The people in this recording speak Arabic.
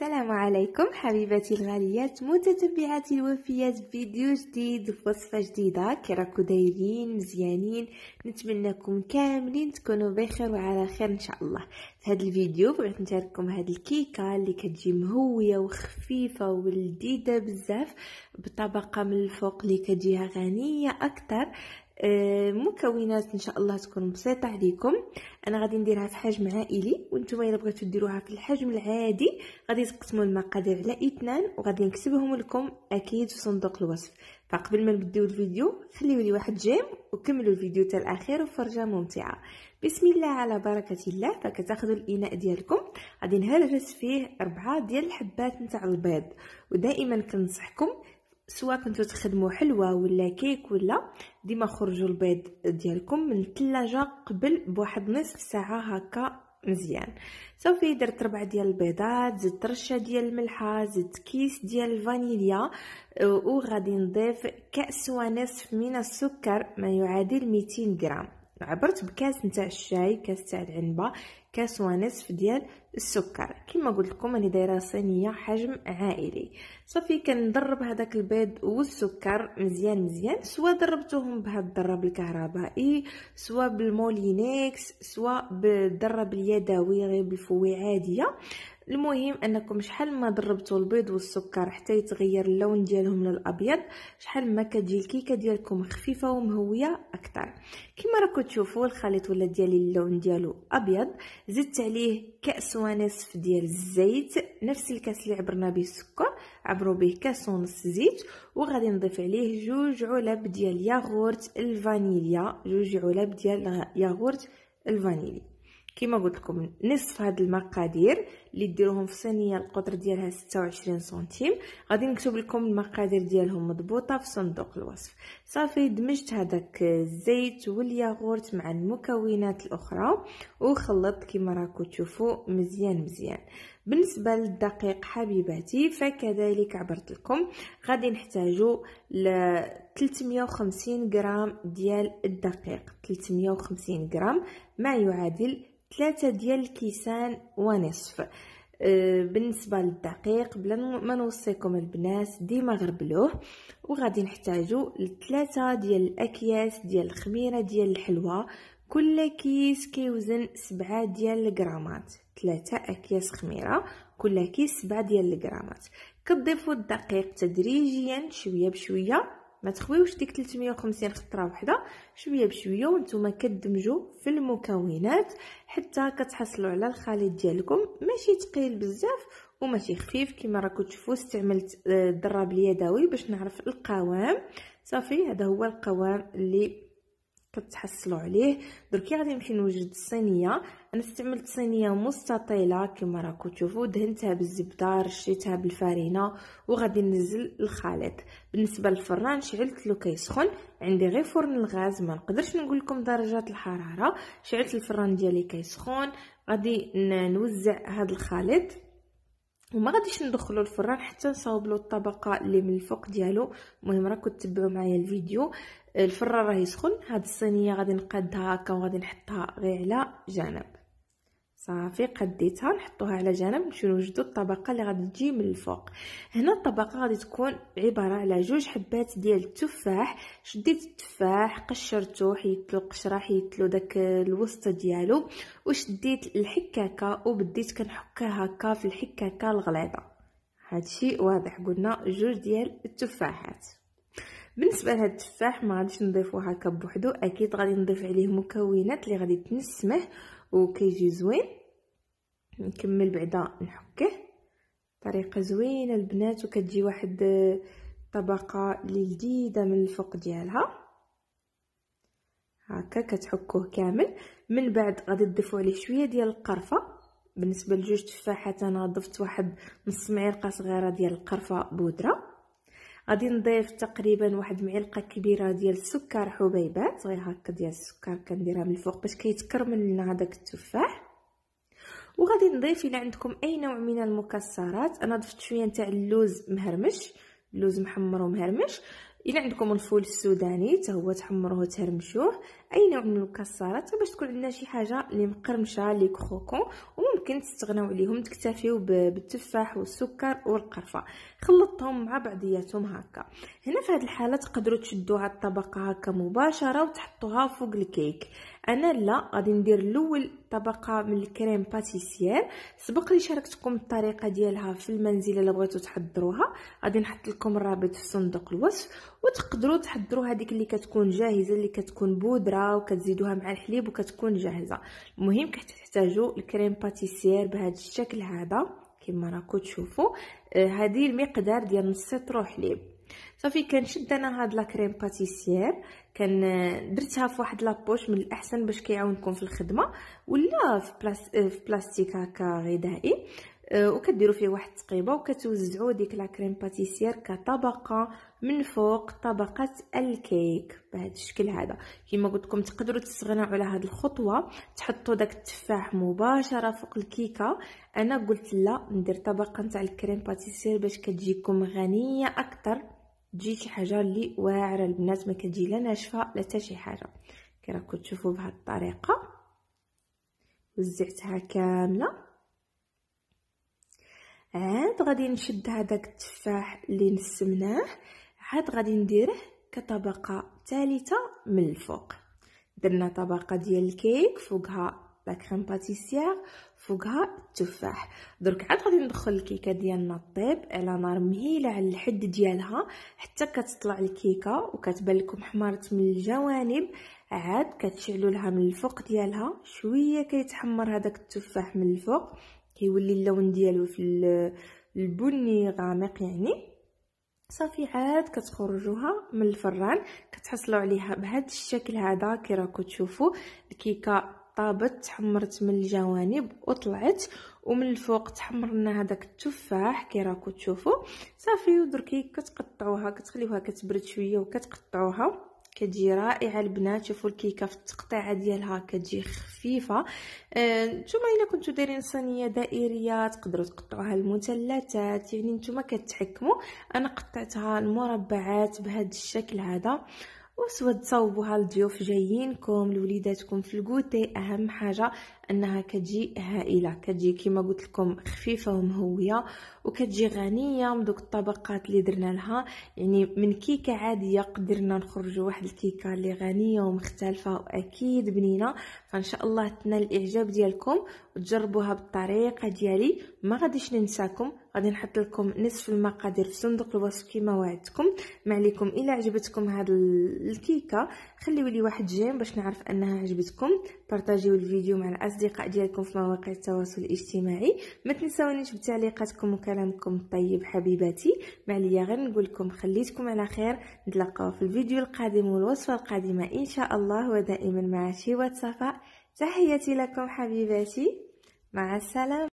السلام عليكم حبيباتي الغاليات متتبعاتي الوفيات فيديو جديد وصفة جديدة كراكو دايرين مزيانين نتمنىكم كاملين تكونوا بخير وعلى خير ان شاء الله في هذا الفيديو بغيت نشارككم هذه الكيكه اللي كتجي مهويه وخفيفه ولذيذه بزاف بطبقه من الفوق اللي كتجيها غنيه اكثر آه، مكونات ان شاء الله تكون بسيطه عليكم انا غادي نديرها في حجم عائلي وانتم الا بغيتو ديروها في الحجم العادي غادي تقسموا المقادير على اثنان وغادي نكتبهم لكم اكيد في صندوق الوصف فقبل ما نبداو الفيديو خليو لي واحد جيم وكملوا الفيديو حتى الاخير وفرجه ممتعه بسم الله على بركه الله فكتاخذوا الاناء ديالكم غادي نهرس فيه أربعة ديال الحبات نتاع البيض ودائما كنصحكم سواء كنتو تخدموا حلوى ولا كيك ولا ديما خرجوا البيض ديالكم من الثلاجه قبل بواحد نصف ساعه هكا مزيان صافي درت ربع ديال البيضات زدت رشه ديال الملحه زدت كيس ديال الفانيليا وغادي نضيف كاس ونصف من السكر ما يعادل 200 غرام عبرت بكاس نتاع الشاي كاس تاع العنبه كاس ونصف ديال السكر كما قلت لكم انا دايره صينيه حجم عائلي صافي كنضرب هذاك البيض والسكر مزيان مزيان سواء ضربتهم بهذا الدراب الكهربائي سواء بالمولينيكس سواء بالدراب اليدوي غير بالفوي عاديه المهم انكم شحال ما ضربتوا البيض والسكر حتى يتغير اللون ديالهم للابيض شحال ما كتجي الكيكه ديالكم خفيفه ومهويه اكثر كما راكم تشوفوا الخليط ولا ديالي اللون ديالو ابيض زدت عليه كاس ونصف ديال الزيت نفس الكاس اللي عبرنا به السكر عبروا به كاس ونص زيت وغادي نضيف عليه جوج علب ديال ياغورت الفانيليا جوج علب ديال ياغورت الفانيليا كما قلت لكم نصف هاد المقادير اللي ديروهم في صينيه القطر ديالها 26 سنتيم غادي نكتب لكم المقادير ديالهم مضبوطه في صندوق الوصف صافي دمجت هذاك الزيت والياغورت مع المكونات الاخرى وخلطت كما راكم تشوفوا مزيان مزيان بالنسبه للدقيق حبيباتي فكذلك عبرت لكم غادي نحتاجو ل 350 غرام ديال الدقيق 350 غرام ما يعادل 3 ديال الكيسان ونصف أه، بالنسبه للدقيق بلا ما نوصيكم البنات ديما غربلوه وغادي نحتاجو لثلاثه ديال الاكياس ديال الخميره ديال الحلوى كل كيس كيوزن سبعة ديال الجرامات ثلاثة أكياس خميرة كل كيس سبعة ديال الجرامات كتضيفوا الدقيق تدريجيا شوية بشوية ما تخويوش ديك 350 خطره وحده شويه بشويه وانتم كتدمجوا في المكونات حتى كتحصلوا على الخليط ديالكم ماشي تقيل بزاف وماشي خفيف كما راكم تشوفوا استعملت الدراب آه، اليدوي باش نعرف القوام صافي هذا هو القوام اللي كتحصلوا عليه دركي غادي نمشي نوجد الصينيه انا استعملت صينيه مستطيله كما راكم تشوفوا دهنتها بالزبده رشيتها بالفارينه وغادي ننزل الخليط بالنسبه للفران شعلت له كيسخن عندي غير فرن الغاز ما نقدرش نقول لكم درجات الحراره شعلت الفران ديالي كيسخن غادي نوزع هذا الخليط وما غاديش ندخلو الفران حتى نصاوب له الطبقه اللي من الفوق ديالو المهم راكم تتبعوا معايا الفيديو الفران راه يسخن هاد الصينيه غادي نقادها هكا وغادي نحطها غير على جنب صافي قديتها نحطوها على جنب نمشيو نوجدو الطبقه اللي غادي تجي من الفوق هنا الطبقه غادي تكون عباره على جوج حبات ديال التفاح شديت التفاح قشرته حيت القشره حيت له داك الوسط ديالو وشديت الحكاكه وبديت كنحكها هكا في الحكاكه الغليظه هادشي واضح قلنا جوج ديال التفاحات بالنسبه لهاد التفاح ما غاديش نضيفو هكا بوحدو اكيد غادي نضيف عليه مكونات اللي غادي تنسمه وكيجي زوين نكمل بعدا نحكه طريقه زوينه البنات وكتجي واحد آه، طبقه اللي لذيذه من الفوق ديالها هكا كتحكوه كامل من بعد غادي تضيفوا عليه شويه ديال القرفه بالنسبه لجوج تفاحات انا ضفت واحد نص معلقه صغيره ديال القرفه بودره غادي نضيف تقريبا واحد معلقه كبيره ديال السكر حبيبات غير هكا ديال السكر كنديرها من الفوق باش كيتكرمل لنا هذاك التفاح وغادي نضيف الى عندكم اي نوع من المكسرات انا ضفت شويه نتاع اللوز مهرمش اللوز محمر ومهرمش الا عندكم الفول السوداني حتى هو تحمروه وتهرمشوه اي نوع من المكسرات باش تكون عندنا شي حاجه اللي مقرمشه لي كروكون وممكن تستغناو عليهم تكتفيو بالتفاح والسكر والقرفه خلطتهم مع بعضياتهم هكا هنا في هذه الحاله تقدروا تشدوا هذه الطبقه هكا مباشره وتحطوها فوق الكيك انا لا غادي ندير الاول طبقه من الكريم باتيسيير سبق لي شاركتكم الطريقه ديالها في المنزل الا بغيتو تحضروها غادي نحط لكم الرابط في صندوق الوصف وتقدروا تحضروا هذيك اللي كتكون جاهزه اللي كتكون بودره وكتزيدوها مع الحليب وكتكون جاهزة المهم كتحتاجو الكريم باتيسير بهذا الشكل هذا كما راكو تشوفو هذه آه، المقدار ديال نص سطرو حليب صافي كنشد انا هاد لا كريم باتيسير كان آه، درتها في واحد لابوش من الاحسن باش كيعاونكم في الخدمه ولا في, بلاس آه، في بلاستيك هكا غذائي آه، وكديروا فيه واحد التقيبه وكتوزعوا ديك لا كريم باتيسير كطبقه من فوق طبقه الكيك بهذا الشكل هذا كما قلت لكم تقدروا تستغنوا على هذه الخطوه تحطوا داك التفاح مباشره فوق الكيكه انا قلت لا ندير طبقه نتاع الكريم باتيسير باش كتجيكم غنيه اكثر تجي شي حاجه اللي واعره البنات ما كتجي لا ناشفه لا حتى شي حاجه كي راكم تشوفوا بهذه الطريقه وزعتها كامله عاد غادي نشد هذاك التفاح اللي نسمناه عاد غادي نديره كطبقه ثالثه من الفوق درنا طبقه ديال الكيك فوقها لا كريم باتيسيير فوقها التفاح درك عاد غادي ندخل الكيكه ديالنا طيب على نار مهيله على الحد ديالها حتى كتطلع الكيكه وكتبان لكم حمرت من الجوانب عاد كتشعلوا لها من الفوق ديالها شويه كيتحمر هذاك التفاح من الفوق كيولي اللون ديالو في البني غامق يعني صافي عاد كتخرجوها من الفران كتحصلوا عليها بهذا الشكل هذا كي راكم تشوفوا الكيكه طابت تحمرت من الجوانب وطلعت ومن الفوق تحمرنا هذاك التفاح كي راكم تشوفوا صافي ودركي كتقطعوها كتخليوها كتبرد شويه وكتقطعوها كتجي رائعه البنات شوفوا الكيكه في التقطيعه ديالها كتجي خفيفه آه، نتوما آه، الا كنتو دايرين صينيه دائريه تقدروا تقطعوها المثلثات يعني نتوما كتحكموا انا قطعتها المربعات بهذا الشكل هذا وسوا تصاوبوها لضيوف جايينكم لوليداتكم في الكوتي اهم حاجه انها كتجي هائله كتجي كما قلت لكم خفيفه ومهويه وكتجي غنيه من دوك الطبقات اللي درنا لها يعني من كيكه عاديه قدرنا نخرجوا واحد الكيكه اللي غنيه ومختلفه واكيد بنينه فان شاء الله تنال الاعجاب ديالكم وتجربوها بالطريقه ديالي ما غاديش ننساكم غادي نحط لكم نصف المقادير في صندوق الوصف كما وعدتكم ما عليكم الا عجبتكم هاد الكيكه خليوا لي واحد جيم باش نعرف انها عجبتكم بارطاجيو الفيديو مع الاصدقاء ديالكم في مواقع التواصل الاجتماعي ما تنساونيش بتعليقاتكم وكلامكم الطيب حبيباتي ما عليا غير نقول لكم خليتكم على خير نتلاقاو في الفيديو القادم والوصفه القادمه ان شاء الله ودائما مع شيوات صفاء تحياتي لكم حبيباتي مع السلامه